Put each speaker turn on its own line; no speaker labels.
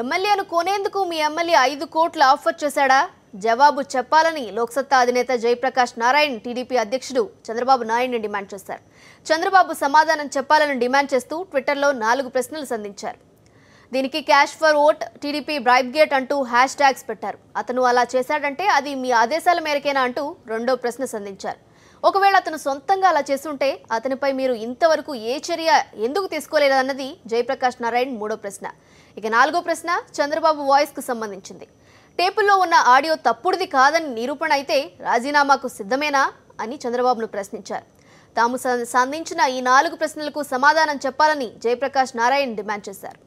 ఎమ్మెల్యేను కొనేందుకు మీ ఎమ్మెల్యే ఐదు కోట్లు ఆఫర్ చేశాడా జవాబు చెప్పాలని లోక్సత్తా అధినేత జయప్రకాష్ నారాయణ్ టీడీపీ అధ్యక్షుడు చంద్రబాబు నాయుడిని డిమాండ్ చేశారు చంద్రబాబు సమాధానం చెప్పాలని డిమాండ్ చేస్తూ ట్విట్టర్లో నాలుగు ప్రశ్నలు సంధించారు దీనికి cash for vote TDP bribe gate అంటూ హ్యాష్ ట్యాగ్స్ పెట్టారు అతను అలా చేశాడంటే అది మీ ఆదేశాల మేరకేనా అంటూ రెండో ప్రశ్న సంధించారు ఒకవేళ అతను సొంతంగా అలా చేస్తుంటే అతనిపై మీరు ఇంతవరకు ఏ చర్య ఎందుకు తీసుకోలేదన్నది జయప్రకాష్ నారాయణ్ మూడో ప్రశ్న ఇక నాలుగో ప్రశ్న చంద్రబాబు వాయిస్కు సంబంధించింది టేపుల్లో ఉన్న ఆడియో తప్పుడుది కాదని నిరూపణ అయితే రాజీనామాకు సిద్ధమేనా అని చంద్రబాబును ప్రశ్నించారు తాము సంధించిన ఈ నాలుగు ప్రశ్నలకు సమాధానం చెప్పాలని జయప్రకాష్ నారాయణ్ డిమాండ్ చేశారు